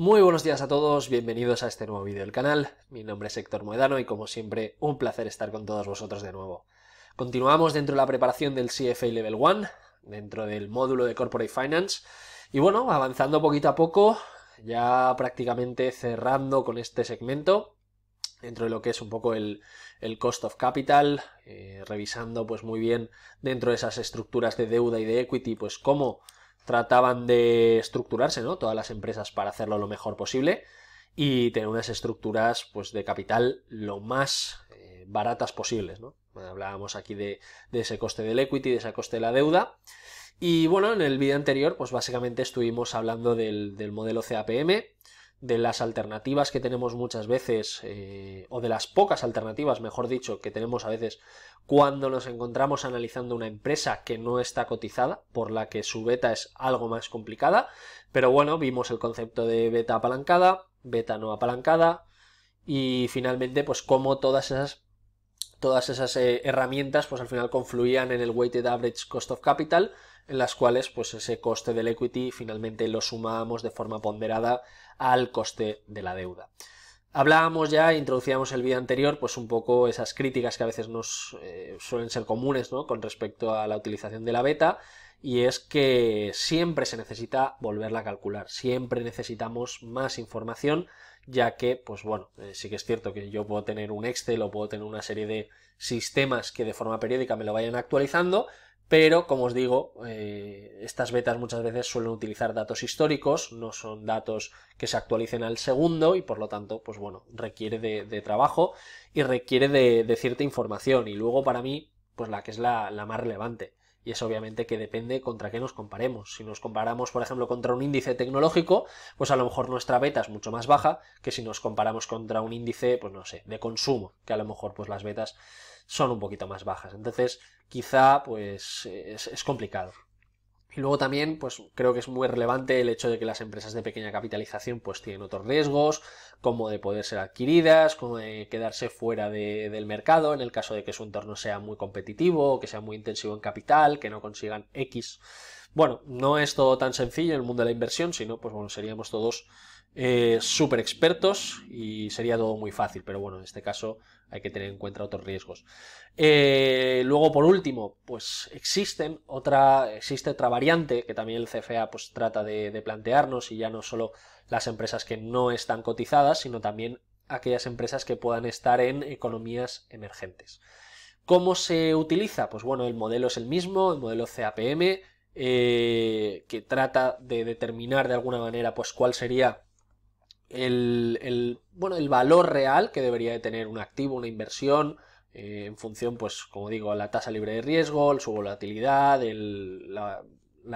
Muy buenos días a todos, bienvenidos a este nuevo vídeo del canal. Mi nombre es Héctor Moedano y como siempre un placer estar con todos vosotros de nuevo. Continuamos dentro de la preparación del CFA Level 1, dentro del módulo de Corporate Finance y bueno, avanzando poquito a poco, ya prácticamente cerrando con este segmento dentro de lo que es un poco el, cost of capital, eh, revisando pues muy bien dentro de esas estructuras de deuda y de equity, pues cómo trataban de estructurarse, ¿no? Todas las empresas para hacerlo lo mejor posible y tener unas estructuras pues, de capital lo más eh, baratas posibles, ¿no? Hablábamos aquí de, ese coste del equity, de ese coste de la deuda. Y bueno, en el vídeo anterior, pues básicamente estuvimos hablando del, del modelo CAPM, de las alternativas que tenemos muchas veces, eh, o de las pocas alternativas, mejor dicho, que tenemos a veces cuando nos encontramos analizando una empresa que no está cotizada, por la que su beta es algo más complicada, pero bueno, vimos el concepto de beta apalancada, beta no apalancada, y finalmente, pues cómo todas esas todas esas eh, herramientas pues al final confluían en el weighted average cost of capital en las cuales pues ese coste del equity finalmente lo sumamos de forma ponderada al coste de la deuda. Hablábamos ya, introducíamos el vídeo anterior, pues un poco esas críticas que a veces nos eh, suelen ser comunes ¿no? con respecto a la utilización de la beta, y es que siempre se necesita volverla a calcular, siempre necesitamos más información, ya que, pues bueno, eh, sí que es cierto que yo puedo tener un Excel o puedo tener una serie de sistemas que de forma periódica me lo vayan actualizando, pero, como os digo, eh, estas betas muchas veces suelen utilizar datos históricos, no son datos que se actualicen al segundo y por lo tanto, pues bueno, requiere de, trabajo y requiere de, cierta información. Y luego, para mí, pues la que es la, la más relevante. Y es obviamente que depende contra qué nos comparemos. Si nos comparamos, por ejemplo, contra un índice tecnológico, pues a lo mejor nuestra beta es mucho más baja que si nos comparamos contra un índice, pues no sé, de consumo, que a lo mejor pues las betas son un poquito más bajas. Entonces, quizá pues es, complicado. Y luego también, pues creo que es muy relevante el hecho de que las empresas de pequeña capitalización pues tienen otros riesgos, como de poder ser adquiridas, como de quedarse fuera del mercado en el caso de que su entorno sea muy competitivo, que sea muy intensivo en capital, que no consigan X. Bueno, no es todo tan sencillo en el mundo de la inversión, sino pues bueno, seríamos todos eh, súper expertos y sería todo muy fácil, pero bueno, en este caso hay que tener en cuenta otros riesgos. Eh, luego, por último, pues existen otra, existe otra variante que también el CFA pues, trata de, plantearnos y ya no solo las empresas que no están cotizadas, sino también aquellas empresas que puedan estar en economías emergentes. ¿Cómo se utiliza? Pues bueno, el modelo es el mismo, el modelo CAPM, eh, que trata de determinar de alguna manera pues cuál sería el, bueno, el valor real que debería de tener un activo, una inversión, eh, en función, pues, como digo, a la tasa libre de riesgo, su volatilidad, la,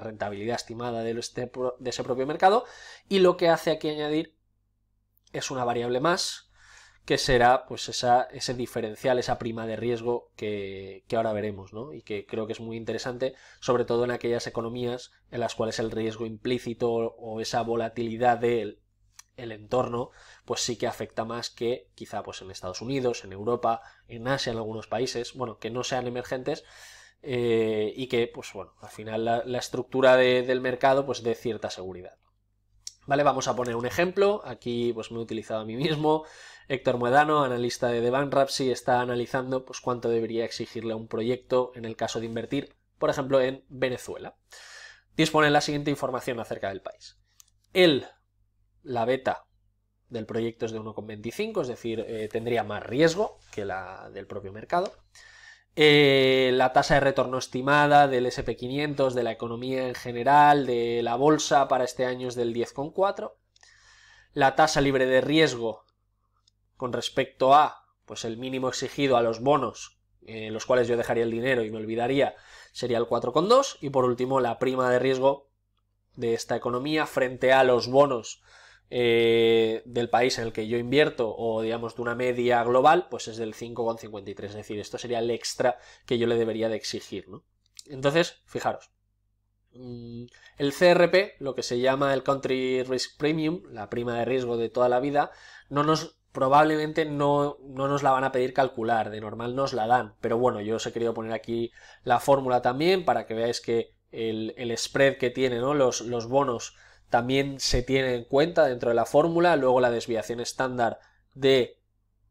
rentabilidad estimada de, este de ese propio mercado. Y lo que hace aquí añadir es una variable más, que será pues esa, ese diferencial, esa prima de riesgo que, ahora veremos, ¿no? Y que creo que es muy interesante, sobre todo en aquellas economías en las cuales el riesgo implícito o esa volatilidad del el entorno, pues sí que afecta más que quizá pues en Estados Unidos, en Europa, en Asia, en algunos países, bueno, que no sean emergentes eh, y que, pues bueno, al final la, estructura del mercado pues de cierta seguridad. Vale, vamos a poner un ejemplo. Aquí pues me he utilizado a mí mismo. Héctor Muedano, analista de The Bank Rapsi, está analizando pues cuánto debería exigirle a un proyecto en el caso de invertir, por ejemplo, en Venezuela. Dispone la siguiente información acerca del país. El la beta del proyecto es de 1,25, es decir, eh, tendría más riesgo que la del propio mercado. Eh, la tasa de retorno estimada del SP500, de la economía en general, de la bolsa para este año es del 10,4. La tasa libre de riesgo con respecto a pues el mínimo exigido a los bonos, en los cuales yo dejaría el dinero y me olvidaría, sería el 4,2. Y por último, la prima de riesgo de esta economía frente a los bonos eh, del país en el que yo invierto o digamos de una media global, pues es del 5,53. Es decir, esto sería el extra que yo le debería de exigir. ¿no? Entonces, fijaros. Mm, el CRP, lo que se llama el Country Risk Premium, la prima de riesgo de toda la vida, no nos probablemente no, nos la van a pedir calcular, de normal nos la dan, pero bueno, yo os he querido poner aquí la fórmula también para que veáis que el, spread que tiene, los, los bonos también se tiene en cuenta dentro de la fórmula, luego la desviación estándar de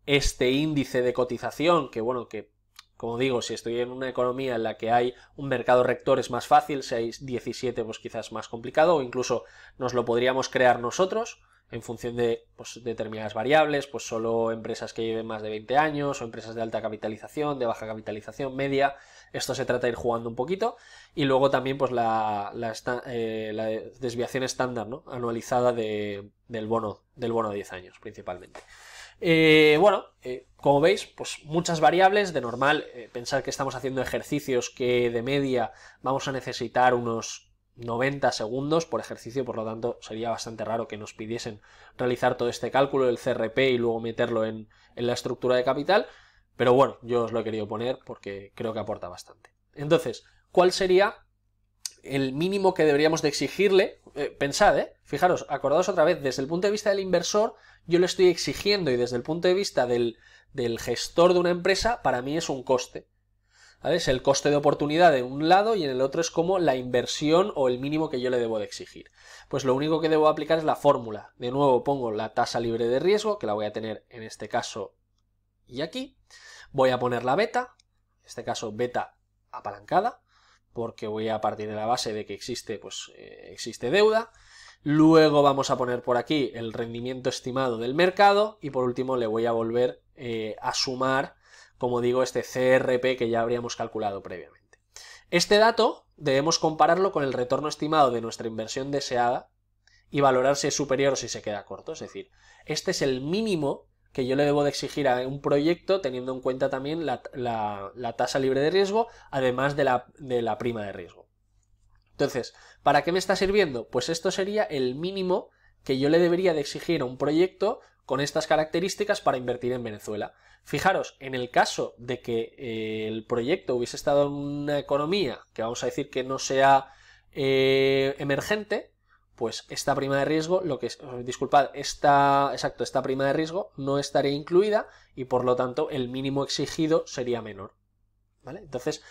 este índice de cotización, que bueno, que como digo, si estoy en una economía en la que hay un mercado rector es más fácil, si hay 17 pues quizás más complicado o incluso nos lo podríamos crear nosotros en función de pues, determinadas variables, pues solo empresas que lleven más de 20 años o empresas de alta capitalización, de baja capitalización, media. Esto se trata de ir jugando un poquito. Y luego también pues la, eh, desviación estándar, ¿no? Anualizada del, bono, del bono de 10 años principalmente. Eh, bueno, eh, como veis, pues muchas variables. De normal, pensar que estamos haciendo ejercicios que de media vamos a necesitar unos 90 segundos por ejercicio, por lo tanto sería bastante raro que nos pidiesen realizar todo este cálculo del CRP y luego meterlo en, la estructura de capital, pero bueno, yo os lo he querido poner porque creo que aporta bastante. Entonces, ¿cuál sería el mínimo que deberíamos de exigirle? Eh, pensad, ¿eh? fijaros, acordaos otra vez, desde el punto de vista del inversor, yo le estoy exigiendo y desde el punto de vista del, del gestor de una empresa, para mí es un coste. Es el coste de oportunidad de un lado y en el otro es como la inversión o el mínimo que yo le debo de exigir. Pues lo único que debo aplicar es la fórmula. De nuevo pongo la tasa libre de riesgo, que la voy a tener en este caso y aquí. Voy a poner la beta, en este caso beta apalancada, porque voy a partir de la base de que existe, pues, eh, existe deuda. Luego vamos a poner por aquí el rendimiento estimado del mercado y por último le voy a volver eh, a sumar como digo, este CRP que ya habríamos calculado previamente. Este dato debemos compararlo con el retorno estimado de nuestra inversión deseada y valorar si es superior o si se queda corto. Es decir, este es el mínimo que yo le debo de exigir a un proyecto teniendo en cuenta también la, la tasa libre de riesgo, además de la, de la prima de riesgo. Entonces, ¿para qué me está sirviendo? Pues esto sería el mínimo que yo le debería de exigir a un proyecto con estas características para invertir en Venezuela. Fijaros, en el caso de que eh, el proyecto hubiese estado en una economía que vamos a decir que no sea eh, emergente, pues esta prima de riesgo, lo que es, eh, disculpad, esta, exacto, esta prima de riesgo no estaría incluida y por lo tanto el mínimo exigido sería menor. ¿Vale? Entonces,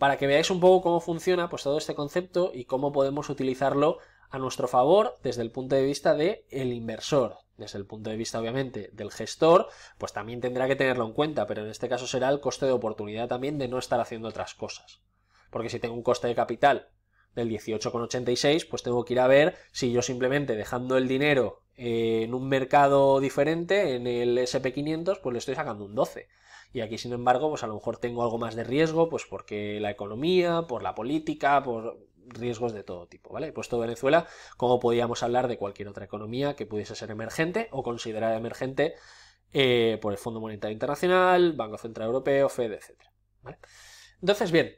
para que veáis un poco cómo funciona pues, todo este concepto y cómo podemos utilizarlo a nuestro favor desde el punto de vista del el inversor, desde el punto de vista obviamente del gestor, pues también tendrá que tenerlo en cuenta, pero en este caso será el coste de oportunidad también de no estar haciendo otras cosas. Porque si tengo un coste de capital del 18,86, pues tengo que ir a ver si yo simplemente dejando el dinero en un mercado diferente, en el SP500, pues le estoy sacando un 12. Y aquí, sin embargo, pues a lo mejor tengo algo más de riesgo, pues porque la economía, por la política, por riesgos de todo tipo, ¿vale? He puesto Venezuela como podíamos hablar de cualquier otra economía que pudiese ser emergente o considerada emergente eh, por el Fondo Monetario Internacional, Banco Central Europeo, FED, etc. ¿vale? Entonces, bien,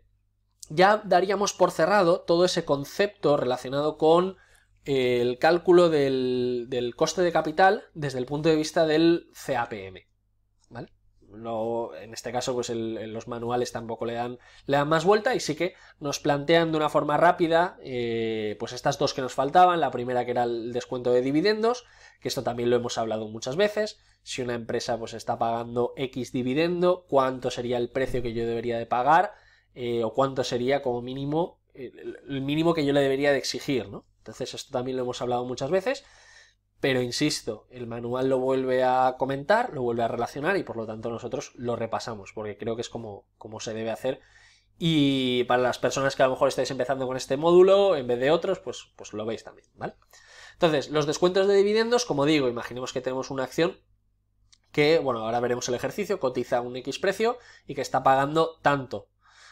ya daríamos por cerrado todo ese concepto relacionado con eh, el cálculo del, del coste de capital desde el punto de vista del CAPM, ¿vale? no, en este caso, pues los manuales tampoco le dan, le dan más vuelta y sí que nos plantean de una forma rápida, eh, pues estas dos que nos faltaban, la primera que era el descuento de dividendos, que esto también lo hemos hablado muchas veces, si una empresa pues está pagando X dividendo, cuánto sería el precio que yo debería de pagar, eh, o cuánto sería como mínimo, eh, el mínimo que yo le debería de exigir, ¿no? Entonces esto también lo hemos hablado muchas veces, pero insisto, el manual lo vuelve a comentar, lo vuelve a relacionar y por lo tanto nosotros lo repasamos, porque creo que es como, como se debe hacer. Y para las personas que a lo mejor estáis empezando con este módulo en vez de otros, pues, pues lo veis también, ¿vale? Entonces, los descuentos de dividendos, como digo, imaginemos que tenemos una acción que, bueno, ahora veremos el ejercicio, cotiza un X precio y que está pagando tanto.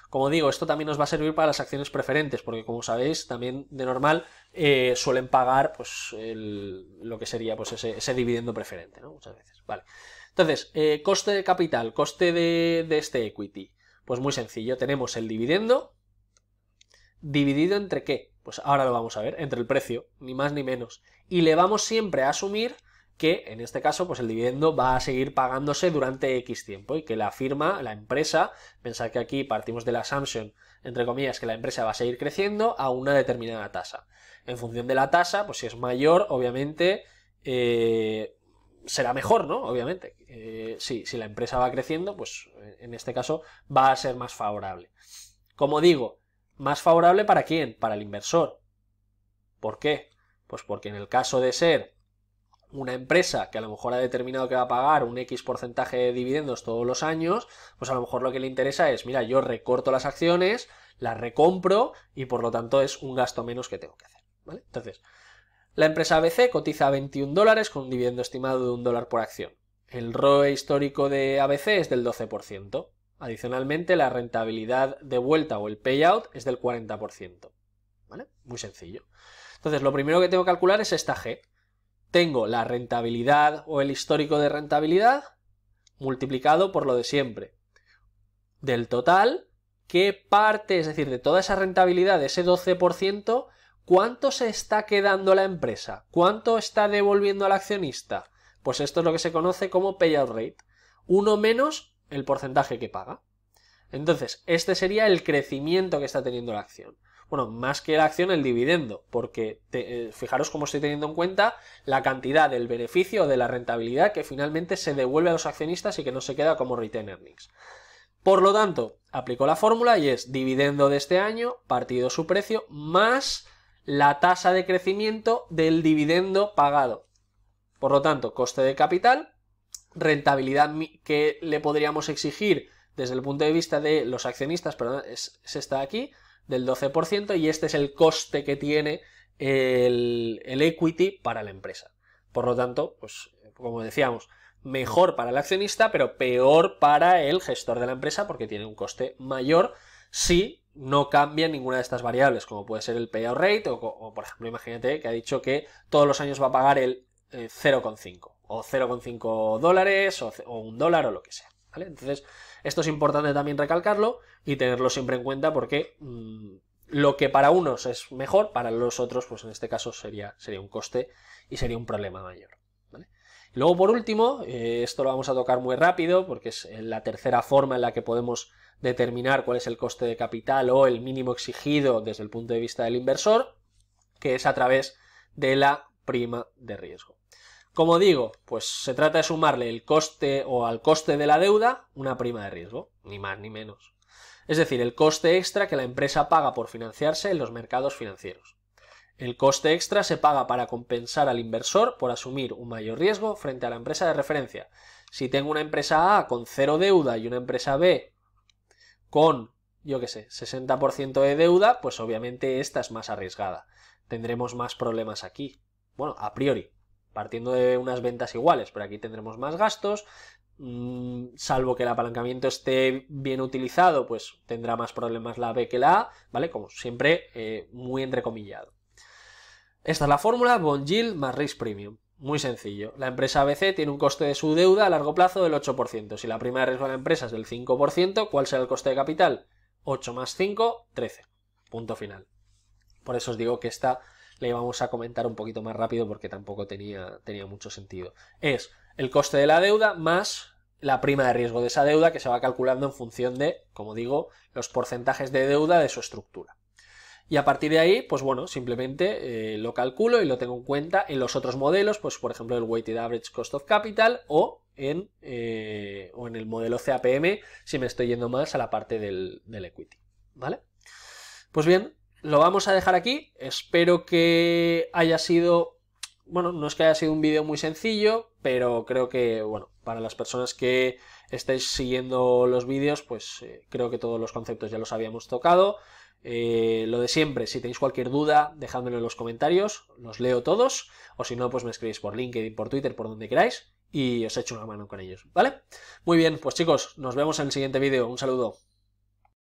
Como digo, esto también nos va a servir para las acciones preferentes, porque como sabéis, también de normal eh, suelen pagar pues, lo que sería pues, ese, dividendo preferente, ¿no? Muchas veces. Vale. Entonces, eh, coste de capital, coste de, de este equity. Pues muy sencillo, tenemos el dividendo, ¿Dividido entre qué? Pues ahora lo vamos a ver, entre el precio, ni más ni menos. Y le vamos siempre a asumir que en este caso pues el dividendo va a seguir pagándose durante X tiempo y que la firma, la empresa, pensad que aquí partimos de la assumption, entre comillas, que la empresa va a seguir creciendo a una determinada tasa. En función de la tasa, pues si es mayor, obviamente, eh, será mejor, ¿no? Obviamente. Eh, si la empresa va creciendo, pues en este caso va a ser más favorable. Como digo, más favorable para quién? Para el inversor. ¿Por qué? Pues porque en el caso de ser una empresa que a lo mejor ha determinado que va a pagar un X porcentaje de dividendos todos los años, pues a lo mejor lo que le interesa es, mira, yo recorto las acciones, las recompro y por lo tanto es un gasto menos que tengo que hacer. ¿vale? Entonces, la empresa ABC cotiza a 21 dólares con un dividendo estimado de un dólar por acción. El ROE histórico de ABC es del 12%. Adicionalmente, la rentabilidad de vuelta o el payout es del 40%. ¿Vale? Muy sencillo. Entonces, lo primero que tengo que calcular es esta G tengo la rentabilidad o el histórico de rentabilidad multiplicado por lo de siempre. Del total, ¿qué parte, es decir, de toda esa rentabilidad, de ese 12%, cuánto se está quedando la empresa? ¿Cuánto está devolviendo al accionista? Pues esto es lo que se conoce como payout rate. Uno menos el porcentaje que paga. Entonces, este sería el crecimiento que está teniendo la acción bueno, más que la acción, el dividendo, porque eh, fijaros cómo estoy teniendo en cuenta la cantidad del beneficio o de la rentabilidad que finalmente se devuelve a los accionistas y que no se queda como retain earnings. Por lo tanto, aplico la fórmula y es dividendo de este año, partido su precio, más la tasa de crecimiento del dividendo pagado. Por lo tanto, coste de capital, rentabilidad que le podríamos exigir desde el punto de vista de los accionistas, perdón, es esta de aquí, del 12% y este es el coste que tiene el, equity para la empresa. Por lo tanto, pues como decíamos, mejor para el accionista, pero peor para el gestor de la empresa porque tiene un coste mayor si no cambia ninguna de estas variables, como puede ser el payout rate o, por ejemplo, imagínate que ha dicho que todos los años va a pagar el 0,5 eh, o 0,5 dólares o, un dólar o lo que sea. Entonces, esto es importante también recalcarlo y tenerlo siempre en cuenta porque mm, lo que para unos es mejor, para los otros, pues en este caso sería, sería un coste y sería un problema mayor. luego, por último, eh, esto lo vamos a tocar muy rápido porque es eh, la tercera forma en la que podemos determinar cuál es el coste de capital o el mínimo exigido desde el punto de vista del inversor, que es a través de la prima de riesgo. Como digo, pues se trata de sumarle el coste o al coste de la deuda una prima de riesgo, ni más ni menos. Es decir, el coste extra que la empresa paga por financiarse en los mercados financieros. El coste extra se paga para compensar al inversor por asumir un mayor riesgo frente a la empresa de referencia. Si tengo una empresa A con cero deuda y una empresa B con, yo qué sé, 60% de deuda, pues obviamente esta es más arriesgada. Tendremos más problemas aquí. Bueno, a priori partiendo de unas ventas iguales, pero aquí tendremos más gastos, mm, salvo que el apalancamiento esté bien utilizado, pues tendrá más problemas la B que la A, ¿vale? Como siempre, eh, muy entrecomillado. Esta es la fórmula Bond Yield más Risk Premium. Muy sencillo. La empresa ABC tiene un coste de su deuda a largo plazo del 8%. Si la prima de riesgo de la empresa es del 5%, ¿cuál será el coste de capital? 8 más 5, 13. Punto final. Por eso os digo que esta le vamos a comentar un poquito más rápido porque tampoco tenía, tenía mucho sentido. Es el coste de la deuda más la prima de riesgo de esa deuda que se va calculando en función de, como digo, los porcentajes de deuda de su estructura. Y a partir de ahí, pues bueno, simplemente eh, lo calculo y lo tengo en cuenta en los otros modelos, pues por ejemplo el Weighted Average Cost of Capital o en, eh, el modelo CAPM si me estoy yendo más a la parte del, del equity. ¿Vale? Pues bien, lo vamos a dejar aquí. Espero que haya sido. Bueno, no es que haya sido un vídeo muy sencillo, pero creo que, bueno, para las personas que estáis siguiendo los vídeos, pues eh, creo que todos los conceptos ya los habíamos tocado. Eh, lo de siempre, si tenéis cualquier duda, dejádmelo en los comentarios, los leo todos, o si no, pues me escribís por LinkedIn, por Twitter, por donde queráis, y os echo una mano con ellos, ¿vale? Muy bien, pues chicos, nos vemos en el siguiente vídeo, un saludo.